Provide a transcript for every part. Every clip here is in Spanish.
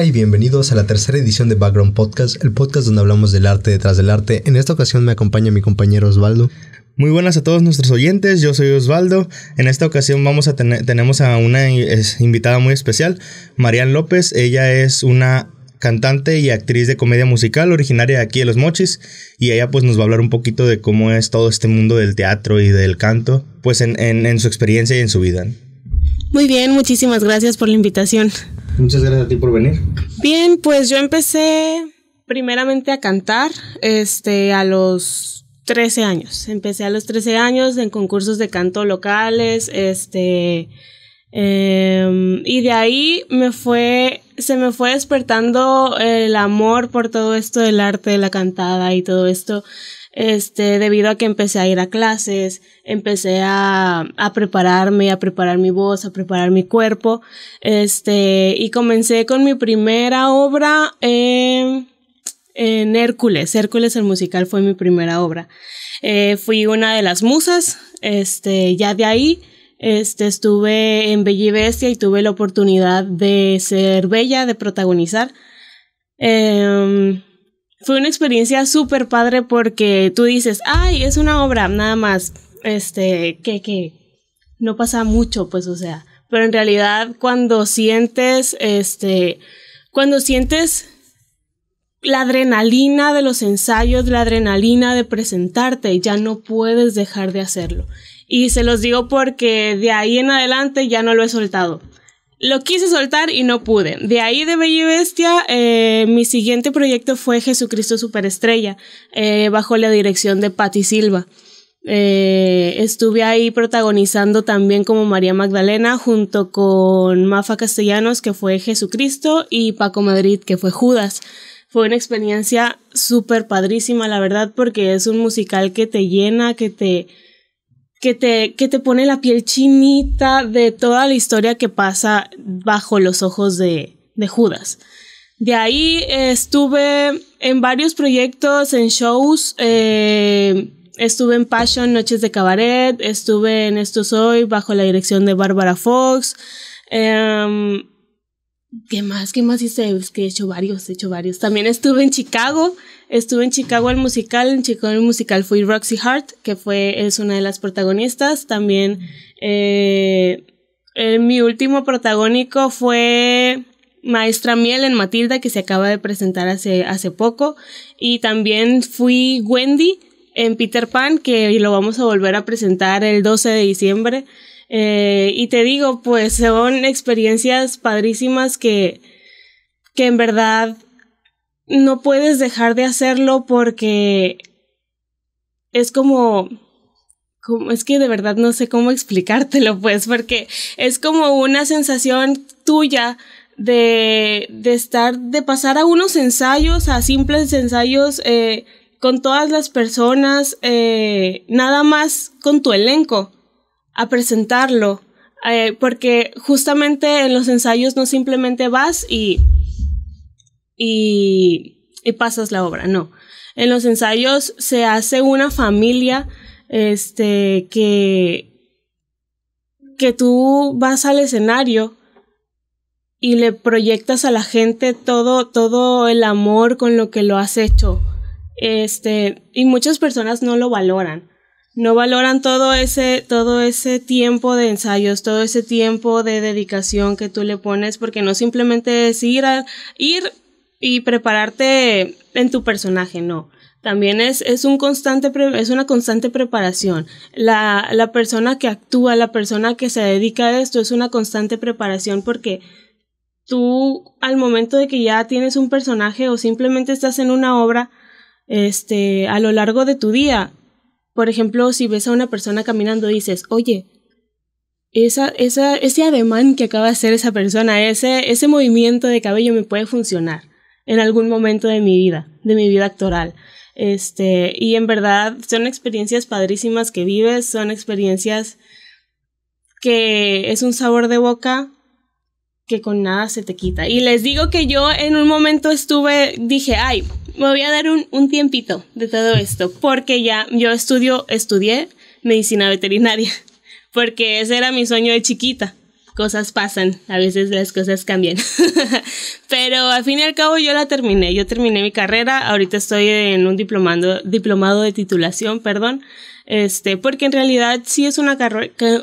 y bienvenidos a la tercera edición de Background Podcast, el podcast donde hablamos del arte detrás del arte. En esta ocasión me acompaña mi compañero Osvaldo. Muy buenas a todos nuestros oyentes, yo soy Osvaldo. En esta ocasión vamos a tener, tenemos a una invitada muy especial, Marian López. Ella es una cantante y actriz de comedia musical originaria de aquí de Los Mochis y ella pues nos va a hablar un poquito de cómo es todo este mundo del teatro y del canto, pues en, en su experiencia y en su vida. Muy bien, muchísimas gracias por la invitación. Muchas gracias a ti por venir. Bien, pues yo empecé primeramente a cantar este, a los 13 años. Empecé a los 13 años en concursos de canto locales, este... Em, y de ahí me fue, se me fue despertando el amor por todo esto del arte de la cantada y todo esto este, debido a que empecé a ir a clases, empecé a, prepararme, a preparar mi voz, a preparar mi cuerpo, este, y comencé con mi primera obra en Hércules, Hércules el musical fue mi primera obra. Eh, fui una de las musas, este, ya de ahí, este, estuve en Bella y Bestia y tuve la oportunidad de ser bella, de protagonizar. Em, fue una experiencia súper padre porque tú dices, ay, es una obra, nada más, este, que, que no pasa mucho, pues, o sea, pero en realidad cuando sientes, este, cuando sientes la adrenalina de los ensayos, la adrenalina de presentarte, ya no puedes dejar de hacerlo. Y se los digo porque de ahí en adelante ya no lo he soltado. Lo quise soltar y no pude. De ahí de Bella Bestia, eh, mi siguiente proyecto fue Jesucristo Superestrella, eh, bajo la dirección de Patti Silva. Eh, estuve ahí protagonizando también como María Magdalena junto con Mafa Castellanos, que fue Jesucristo, y Paco Madrid, que fue Judas. Fue una experiencia súper padrísima, la verdad, porque es un musical que te llena, que te, que te, pone la piel chinita de toda la historia que pasa bajo los ojos de, Judas. De ahí estuve en varios proyectos, en shows, eh, estuve en Passion, Noches de Cabaret, estuve en Esto Soy, bajo la dirección de Bárbara Fox. Em, ¿Qué más? ¿Qué más hice? Es que he hecho varios, he hecho varios. También estuve en Chicago, Estuve en Chicago el musical, en Chicago el musical fui Roxy Hart, que fue, es una de las protagonistas. También eh, eh, mi último protagónico fue Maestra Miel en Matilda, que se acaba de presentar hace, hace poco. Y también fui Wendy en Peter Pan, que lo vamos a volver a presentar el 12 de diciembre. Eh, y te digo, pues son experiencias padrísimas que, que en verdad no puedes dejar de hacerlo porque es como, como, es que de verdad no sé cómo explicártelo, pues, porque es como una sensación tuya de, de estar, de pasar a unos ensayos, a simples ensayos eh, con todas las personas, eh, nada más con tu elenco, a presentarlo. Eh, porque justamente en los ensayos no simplemente vas y y, pasas la obra, no. En los ensayos se hace una familia este, que, que tú vas al escenario y le proyectas a la gente todo, todo el amor con lo que lo has hecho. Este, y muchas personas no lo valoran. No valoran todo ese, todo ese tiempo de ensayos, todo ese tiempo de dedicación que tú le pones, porque no simplemente es ir a, ir y prepararte en tu personaje, no. También es, es, un constante es una constante preparación. La, la persona que actúa, la persona que se dedica a esto, es una constante preparación porque tú al momento de que ya tienes un personaje o simplemente estás en una obra, este, a lo largo de tu día, por ejemplo, si ves a una persona caminando, dices, oye, esa, esa, ese ademán que acaba de hacer esa persona, ese, ese movimiento de cabello me puede funcionar en algún momento de mi vida, de mi vida actoral. Este, y en verdad son experiencias padrísimas que vives, son experiencias que es un sabor de boca que con nada se te quita. Y les digo que yo en un momento estuve, dije, ay, me voy a dar un, un tiempito de todo esto, porque ya yo estudio, estudié medicina veterinaria, porque ese era mi sueño de chiquita cosas pasan, a veces las cosas cambian. Pero al fin y al cabo yo la terminé, yo terminé mi carrera, ahorita estoy en un diplomando, diplomado de titulación, perdón, este, porque en realidad sí es una,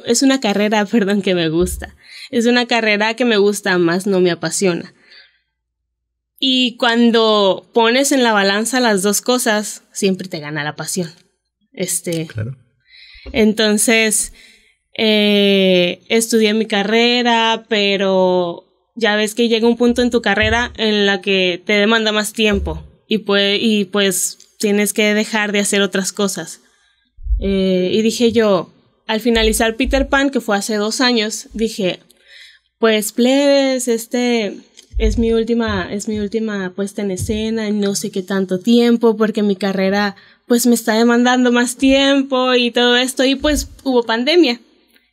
es una carrera, perdón, que me gusta. Es una carrera que me gusta, más no me apasiona. Y cuando pones en la balanza las dos cosas, siempre te gana la pasión. Este. Claro. Entonces, eh, estudié mi carrera, pero ya ves que llega un punto en tu carrera en la que te demanda más tiempo y, pues y pues tienes que dejar de hacer otras cosas. Eh, y dije yo, al finalizar Peter Pan, que fue hace dos años, dije, pues plebes, este es mi última, es mi última puesta en escena no sé qué tanto tiempo, porque mi carrera pues me está demandando más tiempo y todo esto, y pues hubo pandemia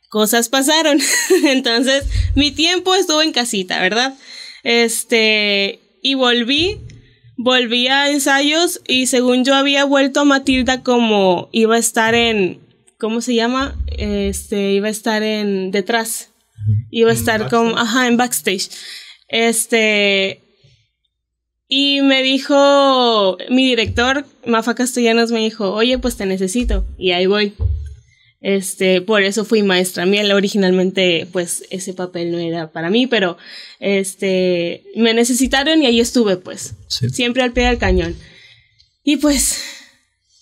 cosas pasaron. Entonces, mi tiempo estuvo en casita, ¿verdad? Este, y volví, volví a ensayos y según yo había vuelto a Matilda como iba a estar en, ¿cómo se llama? Este, iba a estar en detrás. Iba a estar como, ajá, en backstage. Este, y me dijo mi director, Mafa Castellanos, me dijo, oye, pues te necesito. Y ahí voy. Este, por eso fui maestra miel. Originalmente, pues, ese papel no era para mí, pero este, me necesitaron y ahí estuve, pues. Siempre al pie del cañón. Y pues,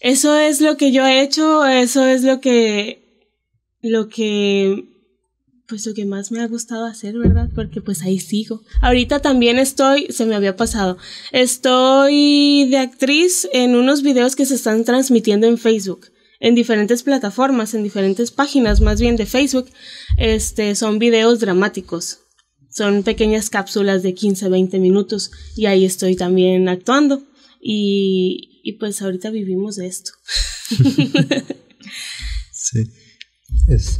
eso es lo que yo he hecho, eso es lo que. lo que. Pues lo que más me ha gustado hacer, ¿verdad? Porque pues ahí sigo. Ahorita también estoy, se me había pasado, estoy de actriz en unos videos que se están transmitiendo en Facebook en diferentes plataformas, en diferentes páginas, más bien de Facebook, este, son videos dramáticos. Son pequeñas cápsulas de 15, 20 minutos y ahí estoy también actuando. Y, pues ahorita vivimos de esto. sí. Es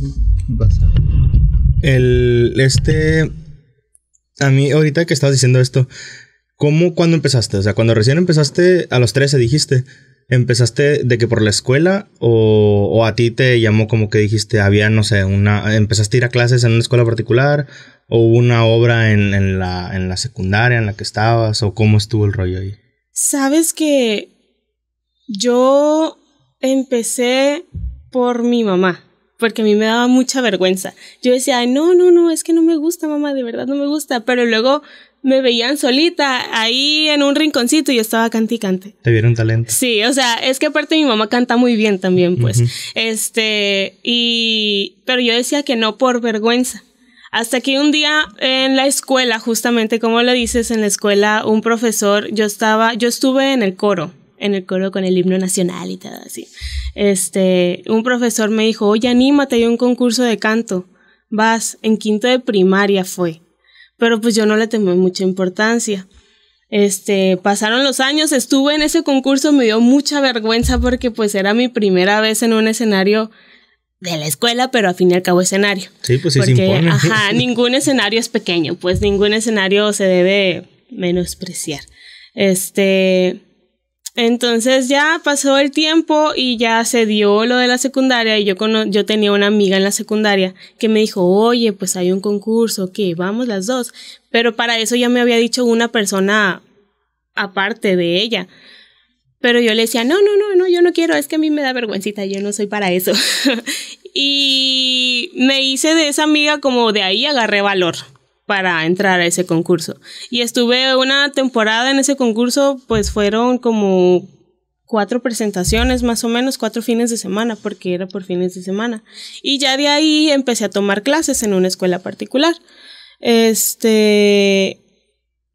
El, este, a mí ahorita que estás diciendo esto, ¿cómo, cuándo empezaste? O sea, cuando recién empezaste, a los 13 dijiste. ¿Empezaste de que por la escuela o, o, a ti te llamó como que dijiste, había, no sé, una, empezaste a ir a clases en una escuela particular o hubo una obra en, en, la, en la secundaria en la que estabas o cómo estuvo el rollo ahí? Sabes que yo empecé por mi mamá, porque a mí me daba mucha vergüenza. Yo decía, Ay, no, no, no, es que no me gusta, mamá, de verdad no me gusta, pero luego me veían solita ahí en un rinconcito y yo estaba canticante. Te vieron talento. Sí, o sea, es que aparte mi mamá canta muy bien también, pues. Este, y, pero yo decía que no por vergüenza. Hasta que un día en la escuela, justamente como lo dices, en la escuela, un profesor, yo estaba, yo estuve en el coro, en el coro con el himno nacional y todo así. Este, un profesor me dijo, oye, anímate, hay un concurso de canto. Vas, en quinto de primaria fue pero pues yo no le tomé mucha importancia. Este, pasaron los años, estuve en ese concurso, me dio mucha vergüenza porque pues era mi primera vez en un escenario de la escuela, pero al fin y al cabo escenario. Sí, pues sí porque, se Ajá, ningún escenario es pequeño, pues ningún escenario se debe menospreciar. Este, entonces ya pasó el tiempo y ya se dio lo de la secundaria y yo, yo tenía una amiga en la secundaria que me dijo, oye, pues hay un concurso, que vamos las dos. Pero para eso ya me había dicho una persona aparte de ella. Pero yo le decía, no, no, no, no, yo no quiero, es que a mí me da vergüencita, yo no soy para eso. y me hice de esa amiga como de ahí agarré valor para entrar a ese concurso. Y estuve una temporada en ese concurso, pues fueron como cuatro presentaciones más o menos, cuatro fines de semana, porque era por fines de semana. Y ya de ahí empecé a tomar clases en una escuela particular. Este,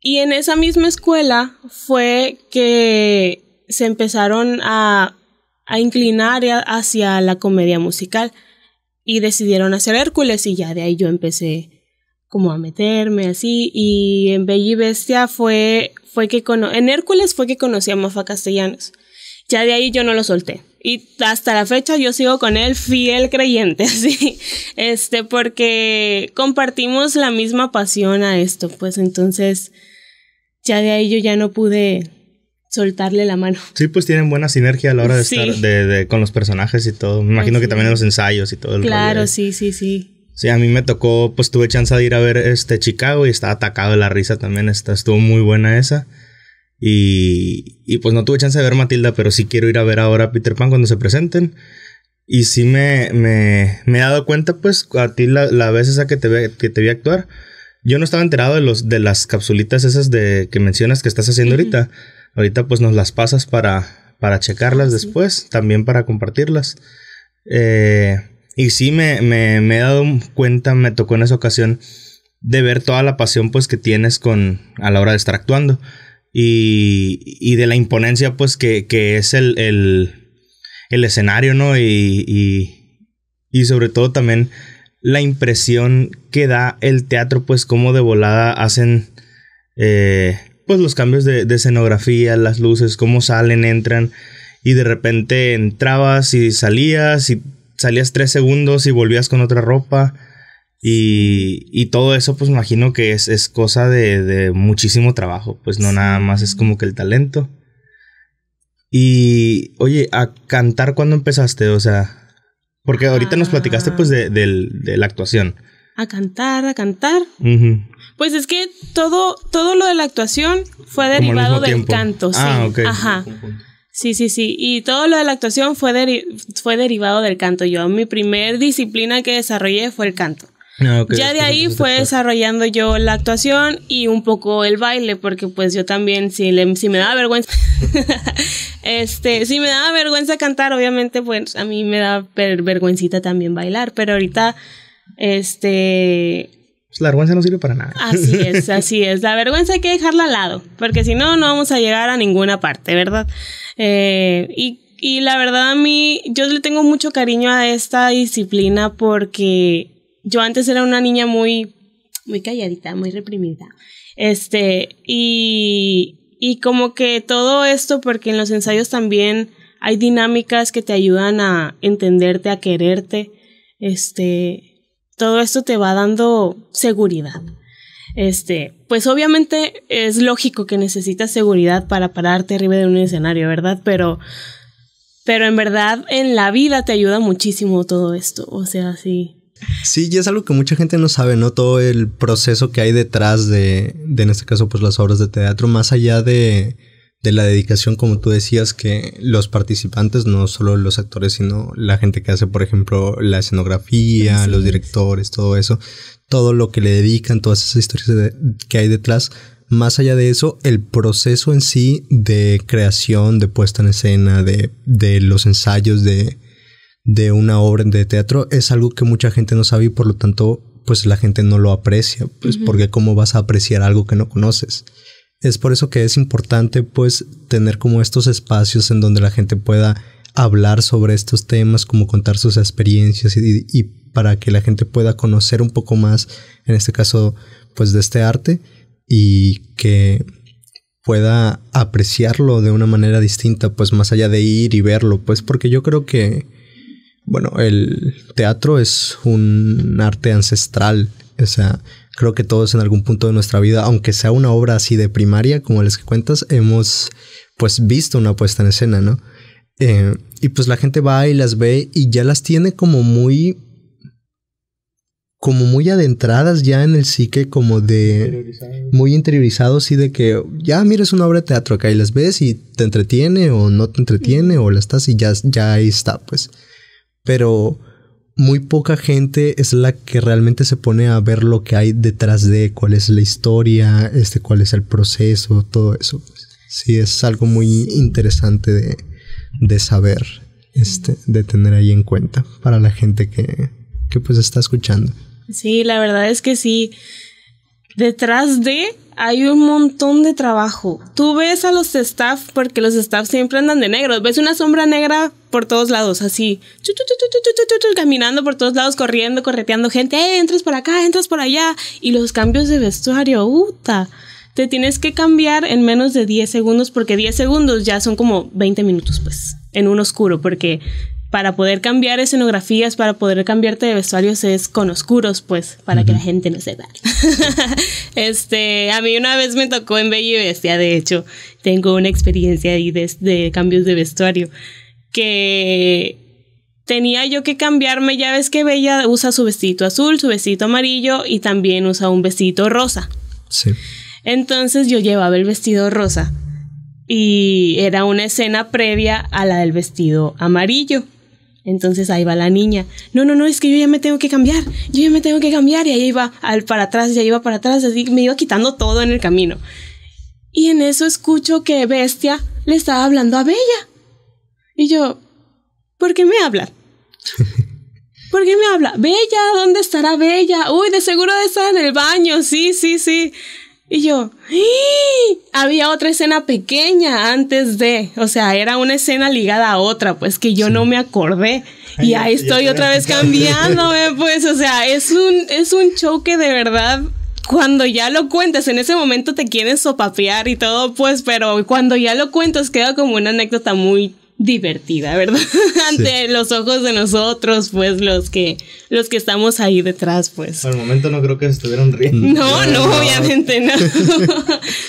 y en esa misma escuela fue que se empezaron a, a inclinar hacia la comedia musical y decidieron hacer Hércules y ya de ahí yo empecé como a meterme así y en Bella y Bestia fue, fue que cono en Hércules fue que conocí a Mafa Castellanos. Ya de ahí yo no lo solté. Y hasta la fecha yo sigo con él fiel creyente, sí. Este, porque compartimos la misma pasión a esto, pues entonces ya de ahí yo ya no pude soltarle la mano. Sí, pues tienen buena sinergia a la hora de estar de, con los personajes y todo. Me imagino que también en los ensayos y todo el Claro, sí, sí, sí. Sí, a mí me tocó, pues tuve chance de ir a ver este Chicago y estaba atacado de la risa también. Esta, estuvo muy buena esa. Y, y pues no tuve chance de ver Matilda, pero sí quiero ir a ver ahora a Peter Pan cuando se presenten. Y sí me, me, me he dado cuenta, pues, a ti la, la vez esa que te, ve, que te vi actuar. Yo no estaba enterado de, los, de las capsulitas esas de, que mencionas que estás haciendo ahorita. Ahorita pues nos las pasas para, para checarlas ah, después, también para compartirlas. Eh, y sí, me, he dado cuenta, me tocó en esa ocasión, de ver toda la pasión pues que tienes con, a la hora de estar actuando. Y, de la imponencia pues que, es el, escenario, ¿no? Y, y, sobre todo también la impresión que da el teatro, pues cómo de volada hacen eh, pues los cambios de, de, escenografía, las luces, cómo salen, entran y de repente entrabas y salías y salías tres segundos y volvías con otra ropa. Y, todo eso, pues imagino que es, cosa de, muchísimo trabajo, pues no nada más es como que el talento. Y, oye, ¿a cantar cuando empezaste? O sea, porque ahorita nos platicaste pues de, ah. la actuación. A cantar, a cantar. Pues es que todo, todo lo de la actuación fue derivado del canto. Ah, ok. Ajá. Sí, sí, sí. Y todo lo de la actuación fue, fue derivado del canto. Yo, mi primer disciplina que desarrollé fue el canto. Ah, ya de ahí fue desarrollando yo la actuación y un poco el baile, porque pues yo también, si, le, si me daba vergüenza, este, si me daba vergüenza cantar, obviamente pues a mí me da vergüencita también bailar, pero ahorita, este, pues la vergüenza no sirve para nada. Así es, así es. La vergüenza hay que dejarla al lado, porque si no, no vamos a llegar a ninguna parte, ¿verdad? Eh, y, y la verdad a mí, yo le tengo mucho cariño a esta disciplina porque yo antes era una niña muy, muy calladita, muy reprimida. Este, y, y como que todo esto, porque en los ensayos también hay dinámicas que te ayudan a entenderte, a quererte. Este, todo esto te va dando seguridad. Este, pues obviamente es lógico que necesitas seguridad para pararte arriba de un escenario, ¿verdad? Pero, pero en verdad en la vida te ayuda muchísimo todo esto, o sea, sí. Sí, y es algo que mucha gente no sabe, ¿no? Todo el proceso que hay detrás de, de en este caso, pues las obras de teatro, más allá de, de la dedicación, como tú decías, que los participantes, no solo los actores, sino la gente que hace, por ejemplo, la escenografía, los directores, todo eso, todo lo que le dedican, todas esas historias que hay detrás. Más allá de eso, el proceso en sí de creación, de puesta en escena, de, los ensayos de, una obra de teatro es algo que mucha gente no sabe y por lo tanto pues la gente no lo aprecia, pues porque cómo vas a apreciar algo que no conoces. Es por eso que es importante pues tener como estos espacios en donde la gente pueda hablar sobre estos temas, como contar sus experiencias y, para que la gente pueda conocer un poco más, en este caso, pues de este arte y que pueda apreciarlo de una manera distinta, pues más allá de ir y verlo, pues porque yo creo que, bueno, el teatro es un arte ancestral, o sea, Creo que todos en algún punto de nuestra vida, aunque sea una obra así de primaria como las que cuentas, hemos pues visto una puesta en escena, ¿no? Eh, y pues la gente va y las ve y ya las tiene como muy como muy adentradas ya en el psique, como de muy interiorizados y de que ya mires una obra de teatro acá y las ves y te entretiene o no te entretiene o la estás y ya, ya ahí está, pues. Pero muy poca gente es la que realmente se pone a ver lo que hay detrás de cuál es la historia, este, cuál es el proceso, todo eso. Sí, es algo muy interesante de, saber, este, de tener ahí en cuenta para la gente que, que pues está escuchando. Sí, la verdad es que sí detrás de hay un montón de trabajo. Tú ves a los staff, porque los staff siempre andan de negro, ves una sombra negra por todos lados, así, caminando por todos lados, corriendo, correteando gente, eh, entras por acá, entras por allá, y los cambios de vestuario, Uta... Te tienes que cambiar en menos de 10 segundos, porque 10 segundos ya son como 20 minutos, pues, en un oscuro, porque para poder cambiar escenografías, para poder cambiarte de vestuarios es con oscuros, pues, para que la gente no se vea. este, a mí una vez me tocó en Bella y Bestia, de hecho, tengo una experiencia ahí de, de cambios de vestuario, que tenía yo que cambiarme, ya ves que Bella usa su vestido azul, su vestido amarillo y también usa un vestido rosa. Sí. Entonces yo llevaba el vestido rosa y era una escena previa a la del vestido amarillo. Entonces ahí va la niña. No, no, no, es que yo ya me tengo que cambiar. Yo ya me tengo que cambiar. Y ahí iba al para atrás, ya iba para atrás. Así me iba quitando todo en el camino. Y en eso escucho que Bestia le está hablando a Bella. Y yo, ¿por qué me habla? ¿Por qué me habla? Bella, ¿dónde estará Bella? Uy, de seguro de estar en el baño. Sí, sí, sí. Y yo, había otra escena pequeña antes de, o sea, era una escena ligada a otra, pues que yo no me acordé. y ahí estoy otra vez cambiándome, pues, o sea, es un, es un show de verdad cuando ya lo cuentas, en ese momento te quieres sopapear y todo, pues, pero cuando ya lo cuentas queda como una anécdota muy divertida, ¿verdad? Ante los ojos de nosotros, pues los que los que estamos ahí detrás, pues. Por el momento no creo que estuvieron riendo. No, no, obviamente no.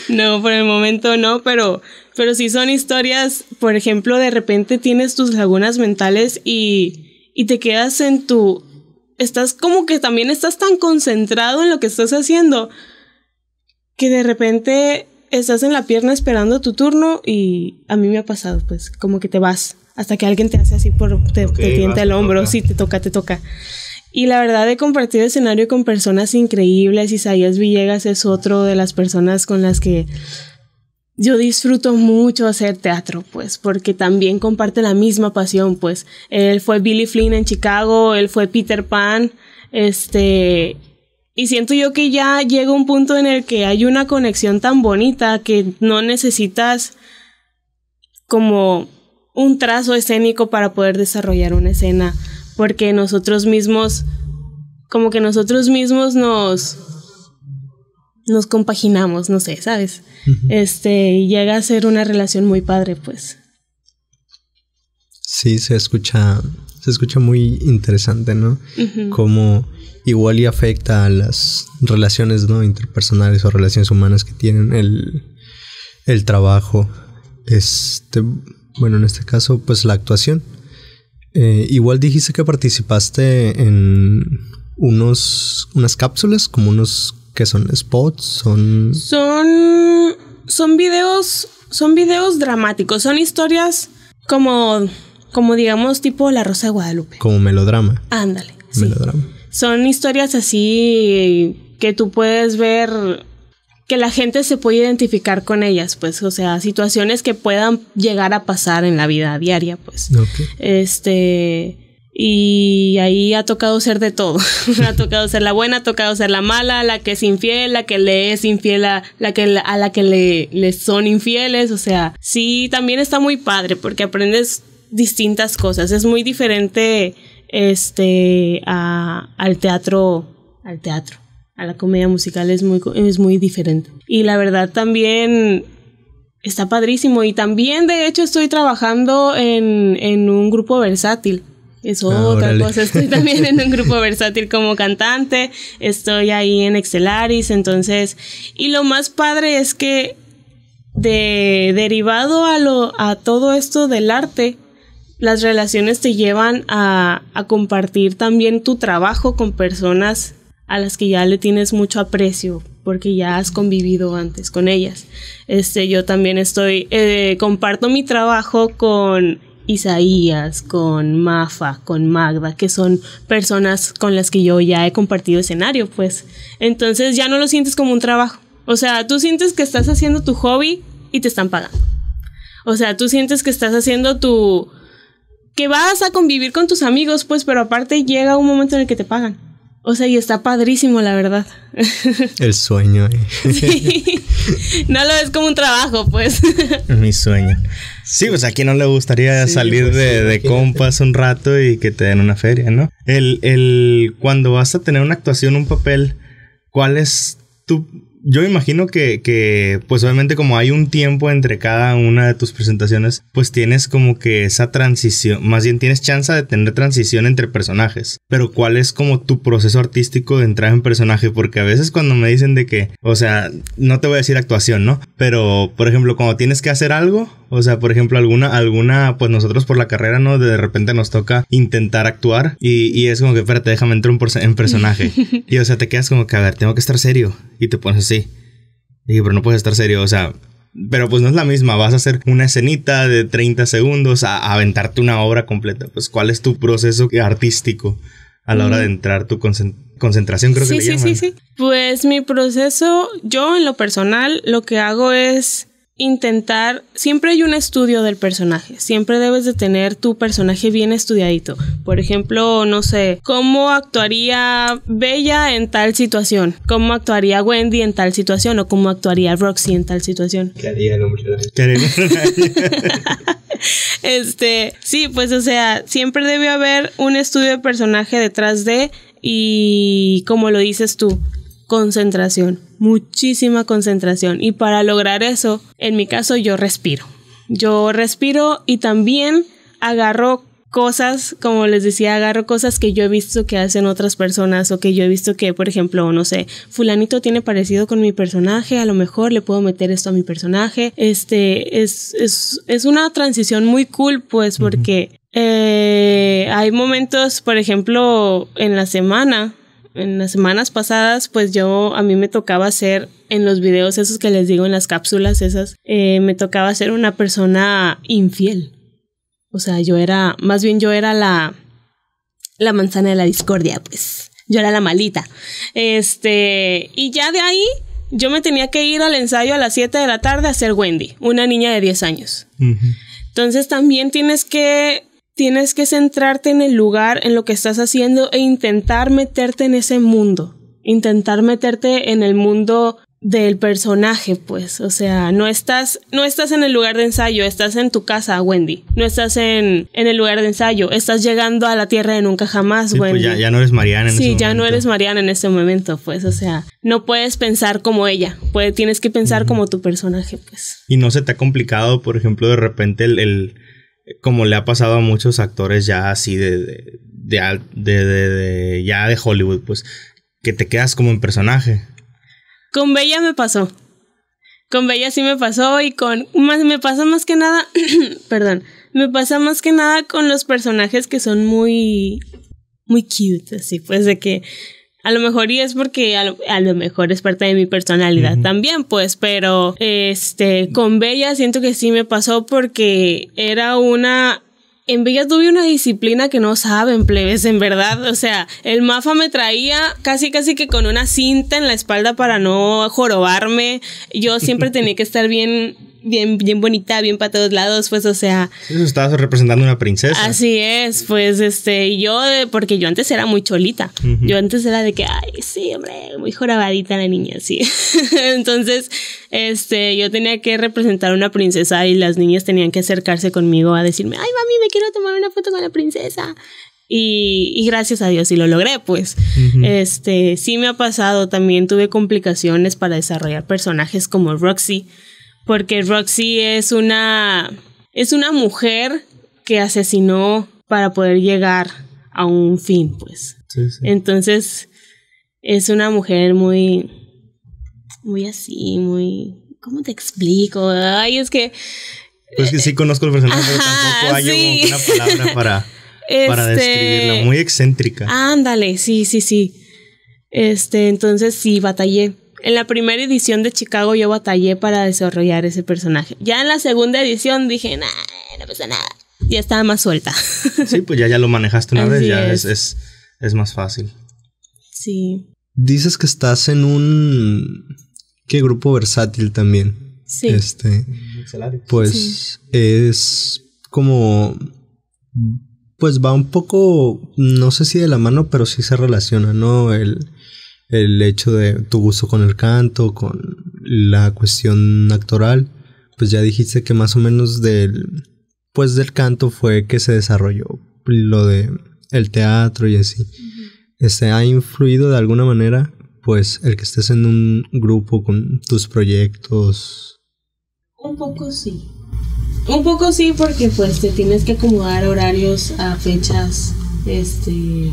no, por el momento no, pero pero si son historias, por ejemplo, de repente tienes tus lagunas mentales y y te quedas en tu estás como que también estás tan concentrado en lo que estás haciendo que de repente estás en la pierna esperando tu turno y a mí me ha pasado, pues, como que te vas hasta que alguien te hace así por te, tienta el hombro, si sí, te toca, te toca. Y la verdad he compartido escenario con personas increíbles. Isaías Villegas es otro de las personas con las que yo disfruto mucho hacer teatro, pues, porque también comparte la misma pasión, pues. Él fue Billy Flynn en Chicago, él fue Peter Pan, este, y siento yo que ya llega un punto en el que hay una conexión tan bonita que no necesitas como un trazo escénico para poder desarrollar una escena, porque nosotros mismos, como que nosotros mismos nos, nos compaginamos, no sé, ¿sabes? Este, llega a ser una relación muy padre, pues. Sí, se escucha se escucha muy interesante, ¿no? Como igual y afecta a las relaciones, ¿no? Interpersonales o relaciones humanas que tienen el, el trabajo. Este, bueno, en este caso, pues la actuación. Eh, igual dijiste que participaste en unos, unas cápsulas, como unos que son spots, son... Son... Son videos, son videos dramáticos, son historias como como digamos tipo La Rosa de Guadalupe. Como melodrama. Ándale. Melodrama. Son historias así que tú puedes ver que la gente se puede identificar con ellas, pues, o sea, situaciones que puedan llegar a pasar en la vida diaria, pues. Okay. Este. Y ahí ha tocado ser de todo. ha tocado ser la buena, ha tocado ser la mala, la que es infiel, la que le es infiel, a la que, a la que le, le son infieles. O sea, sí, también está muy padre porque aprendes distintas cosas. Es muy diferente este al teatro, al teatro, a la comedia musical es muy es muy diferente. Y la verdad también está padrísimo y también de hecho estoy trabajando en, un grupo versátil. Es ah, otra cosa, estoy también en un grupo versátil como cantante, estoy ahí en Excelaris, entonces, y lo más padre es que de derivado a lo a todo esto del arte, las relaciones te llevan a, compartir también tu trabajo con personas a las que ya le tienes mucho aprecio porque ya has convivido antes con ellas. Este, yo también estoy, eh, comparto mi trabajo con Isaías, con Mafa, con Magda, que son personas con las que yo ya he compartido escenario, pues. Entonces ya no lo sientes como un trabajo. O sea, tú sientes que estás haciendo tu hobby y te están pagando. O sea, tú sientes que estás haciendo tu, que vas a convivir con tus amigos, pues, pero aparte llega un momento en el que te pagan. O sea, y está padrísimo, la verdad. El sueño. Eh. Sí. No lo ves como un trabajo, pues. Mi sueño. Sí, pues a quién no le gustaría salir pues, de, de compas un rato y que te den una feria, ¿no? El, el, cuando vas a tener una actuación, un papel, ¿cuál es tu yo imagino que, pues obviamente como hay un tiempo entre cada una de tus presentaciones, pues tienes como que esa transición, más bien tienes chance de tener transición entre personajes. Pero ¿cuál es como tu proceso artístico de entrar en personaje? Porque a veces cuando me dicen de que, o sea, no te voy a decir actuación, ¿no? Pero, por ejemplo, cuando tienes que hacer algo, o sea, por ejemplo, alguna, alguna, pues nosotros por la carrera, ¿no? De repente nos toca intentar actuar y, es como que, espérate, déjame entrar en personaje. y o sea, te quedas como que, a ver, tengo que estar serio. Y te pones así. Y pero no puedes estar serio, o sea, pero pues no es la misma, vas a hacer una escenita de 30 segundos a, aventarte una obra completa. Pues cuál es tu proceso artístico a la hora de mm. entrar tu concentración, creo que le Sí, sí, sí. Pues mi proceso, yo en lo personal, lo que hago es intentar, siempre hay un estudio del personaje, siempre debes de tener tu personaje bien estudiadito. Por ejemplo, no sé, cómo actuaría Bella en tal situación, cómo actuaría Wendy en tal situación o cómo actuaría Roxy en tal situación. ¿Qué haría el hombre este, sí, pues o sea, siempre debe haber un estudio de personaje detrás de y como lo dices tú, concentración, muchísima concentración. Y para lograr eso, en mi caso, yo respiro. Yo respiro y también agarro cosas, como les decía, agarro cosas que yo he visto que hacen otras personas o que yo he visto que, por ejemplo, no sé, fulanito tiene parecido con mi personaje, a lo mejor le puedo meter esto a mi personaje. Este es, es, una transición muy cool, pues, porque eh, hay momentos, por ejemplo, en la semana en las semanas pasadas, pues yo a mí me tocaba hacer en los videos esos que les digo, en las cápsulas esas, eh, me tocaba ser una persona infiel. O sea, yo era, más bien yo era la, la manzana de la discordia, pues. Yo era la malita. Este, y ya de ahí yo me tenía que ir al ensayo a las 7 de la tarde a ser Wendy, una niña de 10 años. Entonces también tienes que tienes que centrarte en el lugar, en lo que estás haciendo e intentar meterte en ese mundo. Intentar meterte en el mundo del personaje, pues, o sea, no estás, no estás en el lugar de ensayo, estás en tu casa, Wendy, no estás en, en el lugar de ensayo, estás llegando a la tierra de nunca jamás, sí, pues Wendy. Pues ya, no eres Mariana sí, ya no eres Mariana en este momento, pues, o sea, no puedes pensar como ella, tienes que pensar como tu personaje, pues. Y no se te ha complicado, por ejemplo, de repente el eh, como le ha pasado a muchos actores ya así de, de, ya de Hollywood, pues que te quedas como en personaje. Con Bella me pasó. Con Bella sí me pasó y con más me pasa más que nada, perdón, me pasa más que nada con los personajes que son muy muy cute, así pues de que a lo mejor y es porque a lo, mejor es parte de mi personalidad también, pues, pero este, con Bella siento que sí me pasó porque era una en Bella tuve una disciplina que no saben, plebes, en verdad. O sea, el MAFA me traía casi, casi que con una cinta en la espalda para no jorobarme. Yo siempre tenía que estar bien bien, bien bonita, bien para todos lados, pues, o sea. estabas representando una princesa. Así es, pues, este, yo, eh, porque yo antes era muy cholita. Yo antes era de que, ay, sí, hombre, muy jorabadita la niña, sí. Entonces, este, yo tenía que representar a una princesa y las niñas tenían que acercarse conmigo a decirme, ay, mami, me quiero tomar una foto con la princesa. Y, gracias a Dios sí lo logré, pues. Este, sí me ha pasado, también tuve complicaciones para desarrollar personajes como Roxy, porque Roxy es una es una mujer que asesinó para poder llegar a un fin, pues. Sí, sí. Entonces es una mujer muy muy así, muy ¿cómo te explico? Ay, es que pues que sí eh, conozco el personaje, pero tampoco hay una palabra para, este, para describirla. Muy excéntrica. Ándale, sí, sí, sí. Este, entonces sí, batallé. En la primera edición de Chicago yo batallé para desarrollar ese personaje. Ya en la segunda edición dije, nah, no pasa nada. Ya estaba más suelta. Sí, pues ya, ya lo manejaste una vez, ya es. Es, más fácil. Sí. Dices que estás en un... ¿Qué grupo versátil también? Sí. Este, pues es como, pues va un poco, no sé si de la mano, pero sí se relaciona, ¿no? El, el hecho de tu gusto con el canto, con la cuestión actoral, pues ya dijiste que más o menos del pues del canto fue que se desarrolló lo de el teatro y así. ¿Se ha influido de alguna manera pues el que estés en un grupo con tus proyectos. Un poco sí. Un poco sí porque pues te tienes que acomodar horarios a fechas este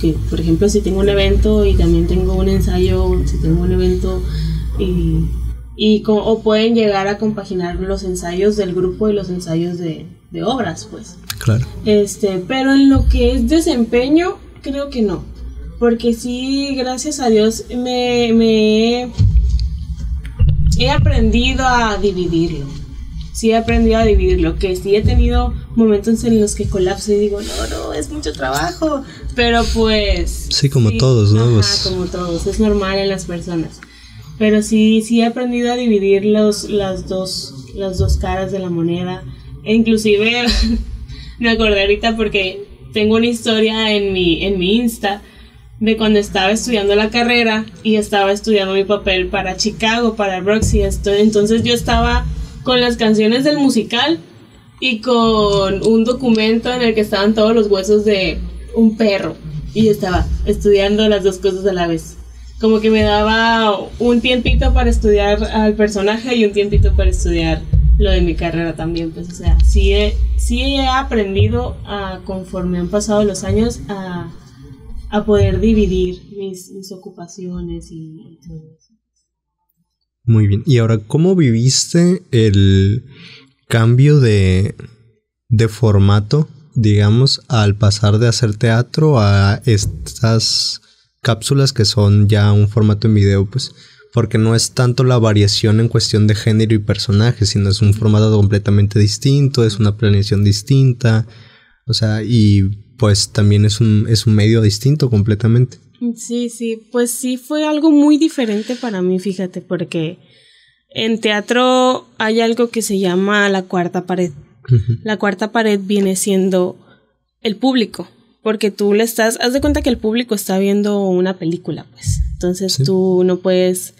que por ejemplo, si tengo un evento y también tengo un ensayo, si tengo un evento y, y o pueden llegar a compaginar los ensayos del grupo y los ensayos de, obras, pues. Claro. Este, pero en lo que es desempeño, creo que no. Porque sí, gracias a Dios, me, me he aprendido a dividirlo sí he aprendido a dividirlo, que sí he tenido momentos en los que colapso y digo, no, no, es mucho trabajo, pero pues... Sí, como todos, ¿no? Pues como todos, es normal en las personas. Pero sí, sí he aprendido a dividir los, las, dos, las dos caras de la moneda. E inclusive, me acordé ahorita porque tengo una historia en mi, en mi Insta de cuando estaba estudiando la carrera y estaba estudiando mi papel para Chicago, para Broxy. Entonces yo estaba con las canciones del musical y con un documento en el que estaban todos los huesos de un perro. Y estaba estudiando las dos cosas a la vez. Como que me daba un tiempito para estudiar al personaje y un tiempito para estudiar lo de mi carrera también. Pues, o sea, sí he, sí he aprendido a, conforme han pasado los años a, a poder dividir mis, mis ocupaciones y todo eso. Muy bien. Y ahora, ¿cómo viviste el cambio de, formato, digamos, al pasar de hacer teatro a estas cápsulas que son ya un formato en video, pues? Porque no es tanto la variación en cuestión de género y personaje, sino es un formato completamente distinto, es una planeación distinta, o sea, y pues también es un, es un medio distinto completamente. Sí, sí, pues sí fue algo muy diferente para mí, fíjate, porque en teatro hay algo que se llama la cuarta pared. La cuarta pared viene siendo el público, porque tú le estás, haz de cuenta que el público está viendo una película, pues. Entonces tú no puedes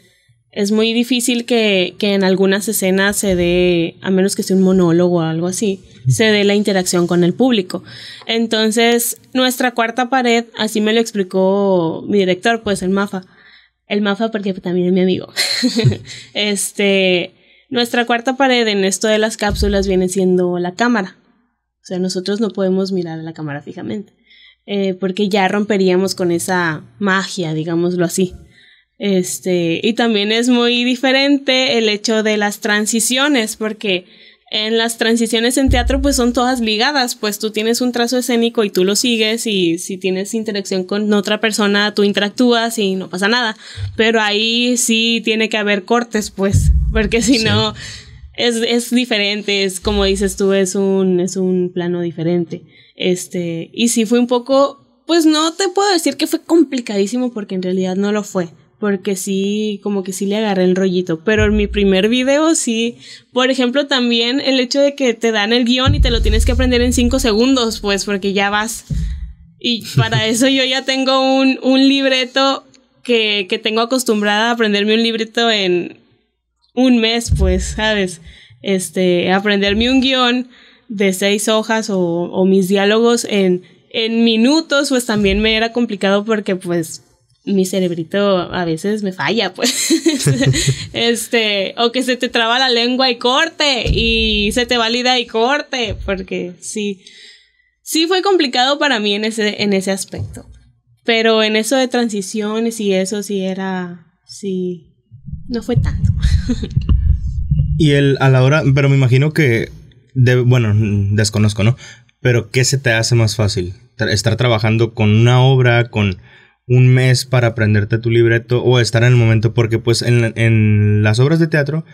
es muy difícil que, en algunas escenas se dé, a menos que sea un monólogo o algo así, se dé la interacción con el público. Entonces, nuestra cuarta pared, así me lo explicó mi director, pues el MAFA. El MAFA porque también es mi amigo. este, nuestra cuarta pared en esto de las cápsulas viene siendo la cámara. O sea, nosotros no podemos mirar a la cámara fijamente. Eh, porque ya romperíamos con esa magia, digámoslo así, este, y también es muy diferente el hecho de las transiciones, porque en las transiciones en teatro pues son todas ligadas, pues tú tienes un trazo escénico y tú lo sigues y si tienes interacción con otra persona tú interactúas y no pasa nada, pero ahí sí tiene que haber cortes pues, porque si no es, es, diferente, es como dices tú, es un, es un plano diferente. Este, y sí fue un poco, pues no te puedo decir que fue complicadísimo porque en realidad no lo fue porque sí, como que sí le agarré el rollito. Pero en mi primer video sí, por ejemplo, también el hecho de que te dan el guión y te lo tienes que aprender en cinco segundos, pues porque ya vas. Y para eso yo ya tengo un, libreto que, tengo acostumbrada a aprenderme un libreto en un mes, pues, ¿sabes? Este, aprenderme un guión de seis hojas o, o mis diálogos en, en minutos, pues también me era complicado porque pues mi cerebrito a veces me falla, pues. este, o que se te traba la lengua y corte, y se te valida y corte, porque sí, sí fue complicado para mí en ese, en ese aspecto. Pero en eso de transiciones y eso sí era, sí, no fue tanto. y el, a la hora, pero me imagino que, bueno, desconozco, ¿no? Pero ¿qué se te hace más fácil? Estar trabajando con una obra, con un mes para aprenderte tu libreto o estar en el momento, porque pues en, las obras de teatro,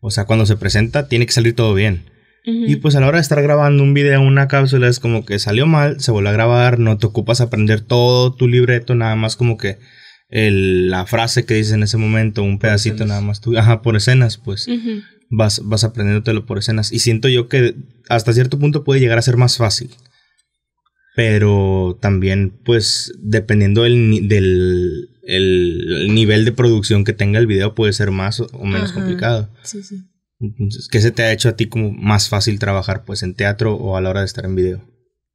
o sea, cuando se presenta, tiene que salir todo bien. Y pues a la hora de estar grabando un video, una cápsula, es como que salió mal, se vuelve a grabar, no te ocupas aprender todo tu libreto, nada más como que el, la frase que dices en ese momento, un pedacito nada más tú, ajá, por escenas, pues vas, vas aprendiéndotelo por escenas. Y siento yo que hasta cierto punto puede llegar a ser más fácil pero también pues dependiendo del, el nivel de producción que tenga el video puede ser más o menos complicado. Sí, sí. ¿qué se te ha hecho a ti como más fácil trabajar pues en teatro o a la hora de estar en video?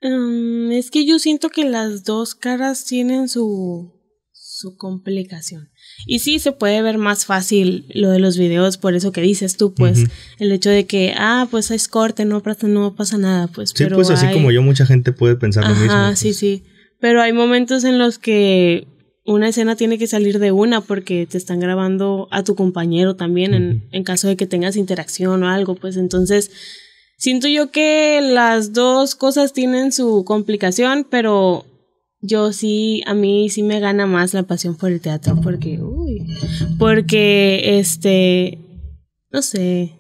Em, es que yo siento que las dos caras tienen su, su complicación. Y sí, se puede ver más fácil lo de los videos, por eso que dices tú, pues, el hecho de que, ah, pues es corte, no pasa, no pasa nada, pues. Sí, pues así como yo, mucha gente puede pensar lo mismo. Ah, sí, pues. sí. Pero hay momentos en los que una escena tiene que salir de una porque te están grabando a tu compañero también en caso de que tengas interacción o algo, pues entonces siento yo que las dos cosas tienen su complicación, pero yo sí, a mí sí me gana más la pasión por el teatro porque, uy, porque este, no sé,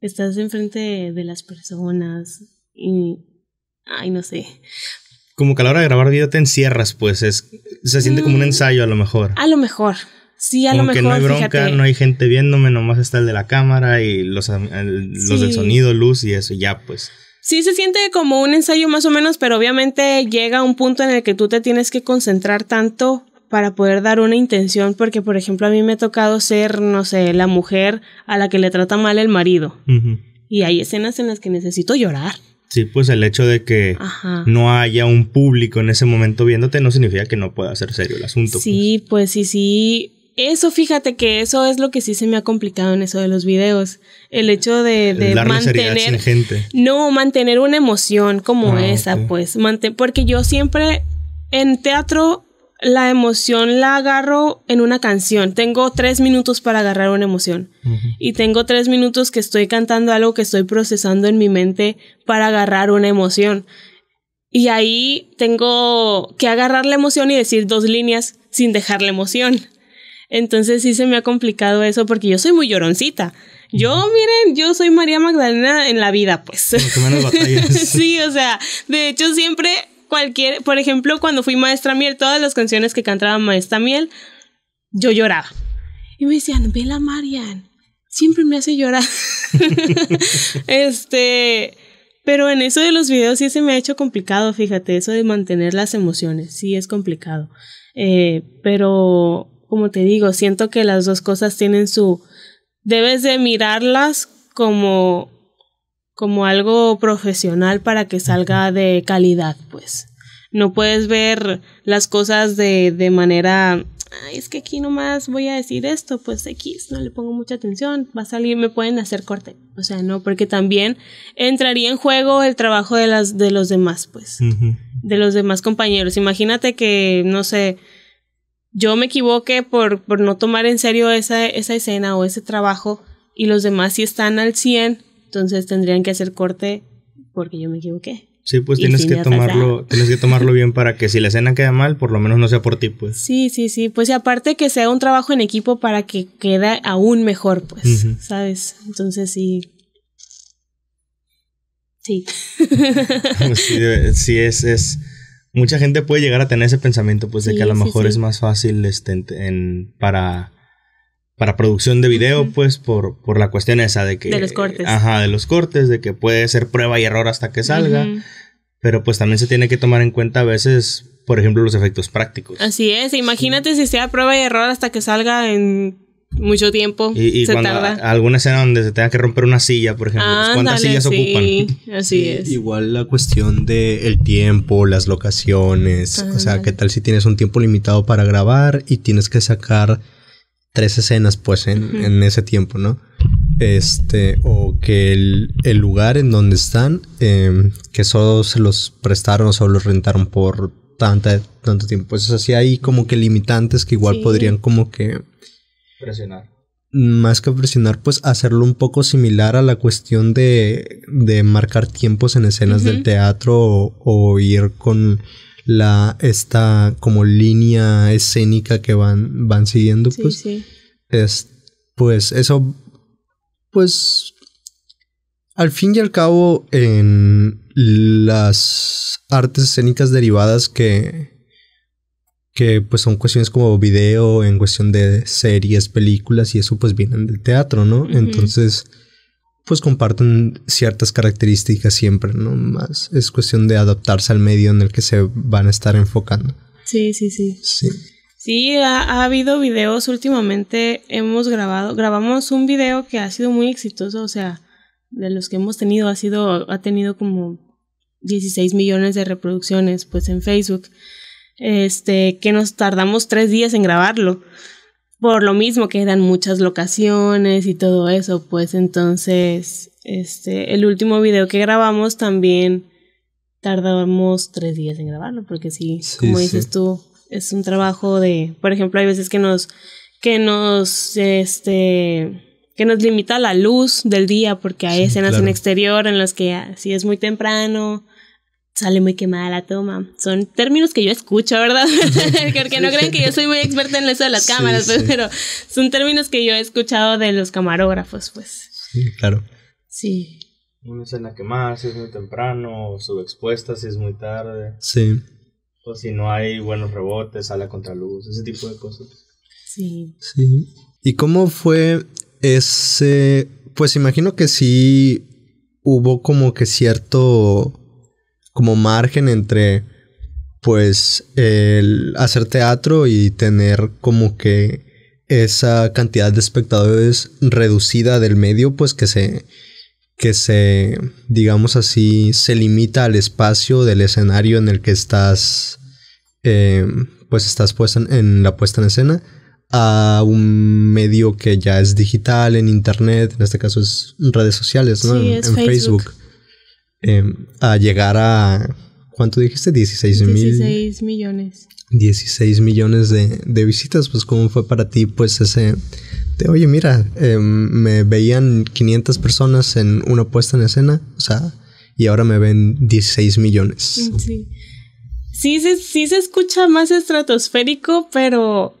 estás enfrente de las personas y, ay, no sé. Como que a la hora de grabar video te encierras, pues es, se siente como un mm. ensayo a lo mejor. A lo mejor. Sí, a lo mejor. no hay bronca, no hay gente viéndome, nomás está el de la cámara y los, del sonido, luz y eso, ya pues sí se siente como un ensayo más o menos, pero obviamente llega un punto en el que tú te tienes que concentrar tanto para poder dar una intención, porque por ejemplo a mí me ha tocado ser, no sé, la mujer a la que le trata mal el marido. Y hay escenas en las que necesito llorar. Sí, pues el hecho de que no haya un público en ese momento viéndote no significa que no pueda ser serio el asunto. Sí, pues, pues sí, sí eso, fíjate que eso es lo que sí se me ha complicado en eso de los videos. El hecho de, mantener. gente. No, mantener una emoción como ah, esa, pues. porque yo siempre en teatro la emoción la agarro en una canción. Tengo tres minutos para agarrar una emoción. Y tengo tres minutos que estoy cantando algo que estoy procesando en mi mente para agarrar una emoción. Y ahí tengo que agarrar la emoción y decir dos líneas sin dejar la emoción. Entonces sí se me ha complicado eso porque yo soy muy lloroncita. Yo, miren, yo soy María Magdalena en la vida, pues. Menos sí, o sea, de hecho siempre cualquier, por ejemplo, cuando fui maestra miel, todas las canciones que cantaba maestra miel, yo lloraba. Y me decían, vela Marian, siempre me hace llorar. este, pero en eso de los videos sí se me ha hecho complicado, fíjate, eso de mantener las emociones, sí es complicado. Eh, pero como te digo, siento que las dos cosas tienen su... Debes de mirarlas como, como algo profesional para que salga de calidad, pues. No puedes ver las cosas de, de manera Ay, es que aquí nomás voy a decir esto, pues X, no le pongo mucha atención, va a salir, me pueden hacer corte. O sea, no, porque también entraría en juego el trabajo de, las, de los demás, pues, de los demás compañeros. Imagínate que, no sé, yo me equivoqué por, por no tomar en serio esa, esa escena o ese trabajo y los demás si están al 100, entonces tendrían que hacer corte porque yo me equivoqué. Sí, pues tienes que tomarlo, tienes que tomarlo bien para que si la escena queda mal, por lo menos no sea por ti, pues. Sí, sí, sí. Pues y aparte que sea un trabajo en equipo para que quede aún mejor, pues, ¿sabes? Entonces sí. Sí. sí, es, mucha gente puede llegar a tener ese pensamiento, pues, de que a lo mejor es más fácil este, para, para producción de video, pues, por, por la cuestión esa de que... De los cortes. Ajá, de los cortes, de que puede ser prueba y error hasta que salga. Pero pues también se tiene que tomar en cuenta a veces, por ejemplo, los efectos prácticos. Así es, imagínate si sea prueba y error hasta que salga en mucho tiempo. Y, se alguna escena donde se tenga que romper una silla, por ejemplo. ¿Cuántas sillas ocupan? Así es. igual la cuestión de el tiempo, las locaciones. O sea, ¿qué tal si tienes un tiempo limitado para grabar y tienes que sacar tres escenas, pues, en, en ese tiempo, ¿no? Este, o que el, lugar en donde están, em, que solo se los prestaron o solo los rentaron por tanto tiempo. Pues, así hay como que limitantes que igual podrían como que Presionar. Más que presionar, pues hacerlo un poco similar a la cuestión de, de marcar tiempos en escenas del teatro o, ir con la esta como línea escénica que van, van siguiendo, sí, pues, sí. pues eso, pues al fin y al cabo en las artes escénicas derivadas que, que pues son cuestiones como video, en cuestión de series, películas y eso pues vienen del teatro, ¿no? Entonces, pues comparten ciertas características siempre, ¿no? Más es cuestión de adaptarse al medio en el que se van a estar enfocando. Sí, sí, sí. Sí. Sí, ha, habido videos últimamente, hemos grabado, grabamos un video que ha sido muy exitoso, o sea, de los que hemos tenido, ha sido, ha tenido como 16 millones de reproducciones, pues en Facebook este, que nos tardamos tres días en grabarlo. Por lo mismo que eran muchas locaciones y todo eso, pues entonces, este, el último video que grabamos también tardamos tres días en grabarlo, porque sí, como dices tú, es un trabajo de, por ejemplo, hay veces que nos, que nos, este, que nos limita la luz del día, porque hay escenas en exterior en las que ah, si es muy temprano, sale muy quemada la toma. Son términos que yo escucho, ¿verdad? Porque no creen que yo soy muy experta en eso de las cámaras, pero son términos que yo he escuchado de los camarógrafos, pues. Sí, claro. Sí. Una escena quemada si es muy temprano, subexpuesta si es muy tarde. Sí. O si no hay buenos rebotes, a contraluz, ese tipo de cosas. Sí. Sí. ¿Y cómo fue ese...? Pues imagino que sí hubo como que cierto como margen entre pues el hacer teatro y tener como que esa cantidad de espectadores reducida del medio pues que se que se digamos así se limita al espacio del escenario en el que estás eh, pues estás puesta en, la puesta en escena a un medio que ya es digital en internet en este caso es redes sociales no en, Facebook Em, a llegar a, ¿cuánto dijiste? 16 mil. 16 millones. 16 millones de, visitas, pues cómo fue para ti pues ese, oye mira, em, me veían 500 personas en una puesta en escena, o sea, y ahora me ven 16 millones. Sí. Sí se, sí se escucha más estratosférico, pero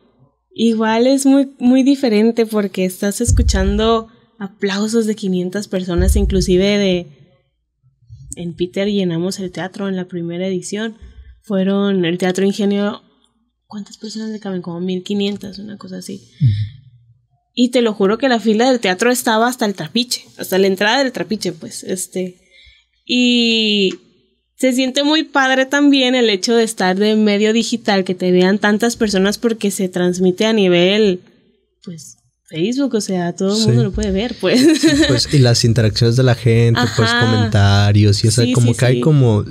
igual es muy, muy diferente porque estás escuchando aplausos de 500 personas, inclusive de, en Peter llenamos el teatro en la primera edición. Fueron el Teatro Ingenio, ¿cuántas personas le caben? Como 1500, una cosa así. Y te lo juro que la fila del teatro estaba hasta el trapiche, hasta la entrada del trapiche, pues, este. Y se siente muy padre también el hecho de estar de medio digital, que te vean tantas personas porque se transmite a nivel, pues, Facebook, o sea, todo el mundo lo puede ver, pues. pues. Y las interacciones de la gente, pues comentarios y eso, como que hay como...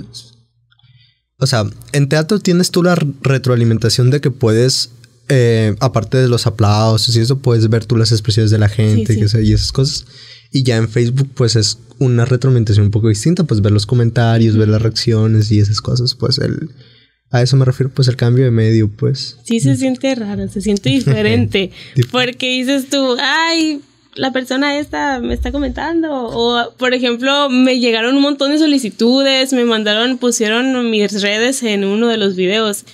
O sea, en teatro tienes tú la retroalimentación de que puedes, eh, aparte de los aplausos y eso, puedes ver tú las expresiones de la gente y esas cosas. Y ya en Facebook, pues es una retroalimentación un poco distinta, pues ver los comentarios, ver las reacciones y esas cosas, pues el a eso me refiero, pues, el cambio de medio, pues. Sí se mm. siente raro, se siente diferente. porque dices tú, ay, la persona esta me está comentando. O, por ejemplo, me llegaron un montón de solicitudes, me mandaron, pusieron mis redes en uno de los videos.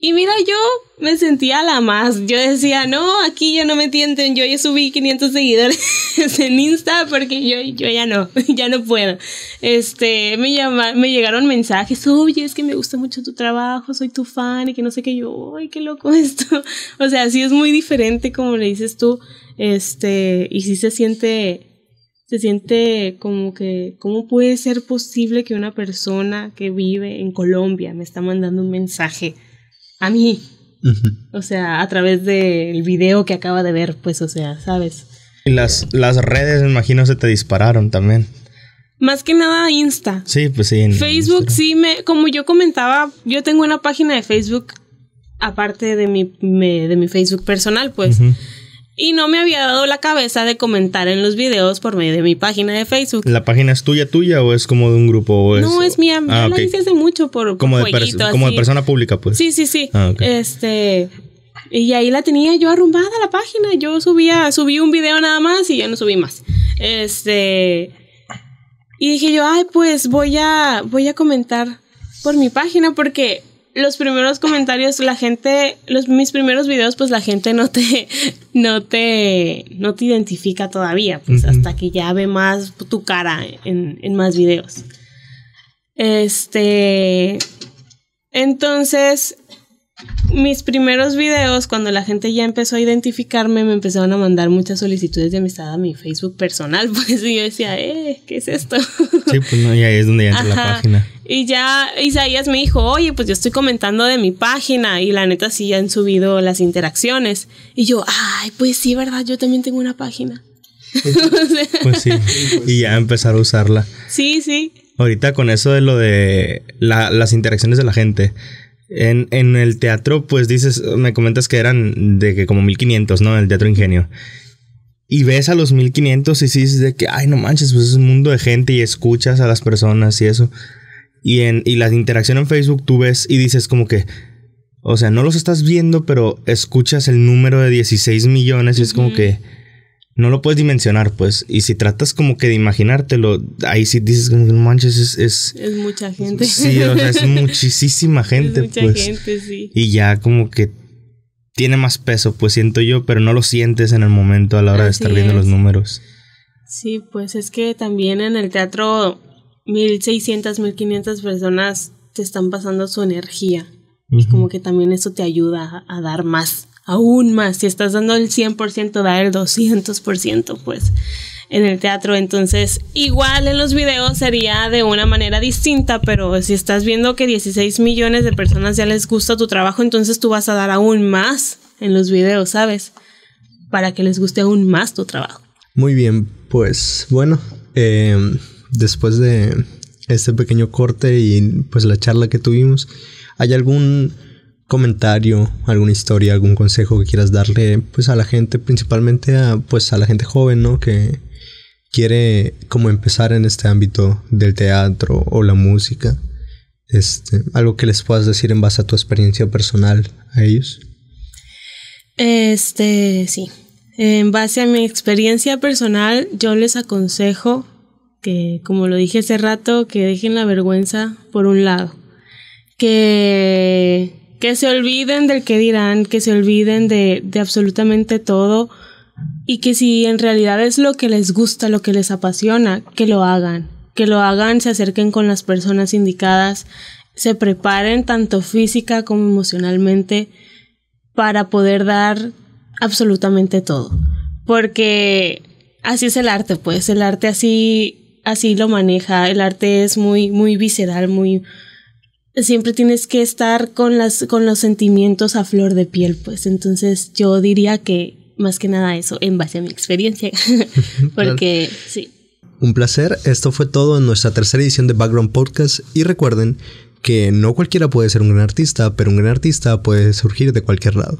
Y mira, yo me sentía la más. Yo decía, no, aquí ya no me entienden. Yo ya subí 500 seguidores en Insta porque yo, yo ya no, ya no puedo. Este, me, llama, me llegaron mensajes, oye, es que me gusta mucho tu trabajo, soy tu fan y que no sé qué. Yo, ay, qué loco esto. o sea, sí es muy diferente como le dices tú. Este, y sí se siente, se siente como que, ¿cómo puede ser posible que una persona que vive en Colombia me está mandando un mensaje? a mí. O sea, a través del video que acaba de ver, pues, o sea, ¿sabes? Y las, las redes, me imagino, se te dispararon también. Más que nada Insta. Sí, pues sí. Facebook sí me, como yo comentaba, yo tengo una página de Facebook aparte de mi, de mi Facebook personal, pues y no me había dado la cabeza de comentar en los videos por medio de mi página de Facebook. ¿La página es tuya, tuya o es como de un grupo? O es... No, es mía. Ah, la hice hace mucho por, como, de así. como de persona pública, pues. Sí, sí, sí. Ah, este... Y ahí la tenía yo arrumbada la página. Yo subía, subí un video nada más y ya no subí más. Este... Y dije yo, ay, pues voy a, voy a comentar por mi página porque los primeros comentarios, la gente, los, mis primeros videos, pues la gente no te, no te, no te identifica todavía, pues hasta que ya ve más tu cara en, en más videos. Este, entonces, mis primeros videos, cuando la gente ya empezó a identificarme, me empezaron a mandar muchas solicitudes de amistad a mi Facebook personal, pues yo decía, eh, ¿qué es esto? Sí, pues no, y ahí es donde ya entra la página. Y ya Isaías me dijo, oye, pues yo estoy comentando de mi página y la neta sí han subido las interacciones. Y yo, ay, pues sí, ¿verdad? Yo también tengo una página. pues, pues sí, y ya empezar a usarla. Sí, sí. Ahorita con eso de lo de las interacciones de la gente, en, el teatro, pues dices, me comentas que eran de que como 1500, ¿no? En El teatro Ingenio. Y ves a los 1500 y dices de que, ay, no manches, pues es un mundo de gente y escuchas a las personas y eso. Y, en, y la interacción en Facebook tú ves y dices como que, o sea, no los estás viendo, pero escuchas el número de 16 millones y es como que no lo puedes dimensionar, pues. Y si tratas como que de imaginártelo, ahí sí dices manches, es, es. Es mucha gente. Sí, o sea, es muchísima gente, es mucha pues. gente, sí. Y ya como que tiene más peso, pues siento yo, pero no lo sientes en el momento a la hora de estar viendo los números. Sí, pues es que también en el teatro 1600, 1500 personas te están pasando su energía. Y como que también eso te ayuda a dar más aún más. Si estás dando el 100%, da el 200%, pues en el teatro. Entonces, igual en los videos sería de una manera distinta, pero si estás viendo que 16 millones de personas ya les gusta tu trabajo, entonces tú vas a dar aún más en los videos, ¿sabes? Para que les guste aún más tu trabajo. Muy bien, pues bueno, eh, después de este pequeño corte y pues la charla que tuvimos, ¿hay algún comentario, alguna historia, algún consejo que quieras darle pues a la gente, principalmente a pues a la gente joven, ¿no? que quiere como empezar en este ámbito del teatro o la música. Este, algo que les puedas decir en base a tu experiencia personal a ellos. Este, sí. En base a mi experiencia personal, yo les aconsejo que, como lo dije hace rato, que dejen la vergüenza por un lado. Que que se olviden del que dirán, que se olviden de, de absolutamente todo y que si en realidad es lo que les gusta, lo que les apasiona, que lo hagan, que lo hagan, se acerquen con las personas indicadas, se preparen tanto física como emocionalmente para poder dar absolutamente todo. Porque así es el arte, pues el arte así así lo maneja, el arte es muy muy visceral, muy siempre tienes que estar con, las, con los sentimientos a flor de piel, pues entonces yo diría que más que nada eso, en base a mi experiencia, porque sí. Un placer, esto fue todo en nuestra tercera edición de Background Podcast y recuerden que no cualquiera puede ser un gran artista, pero un gran artista puede surgir de cualquier lado.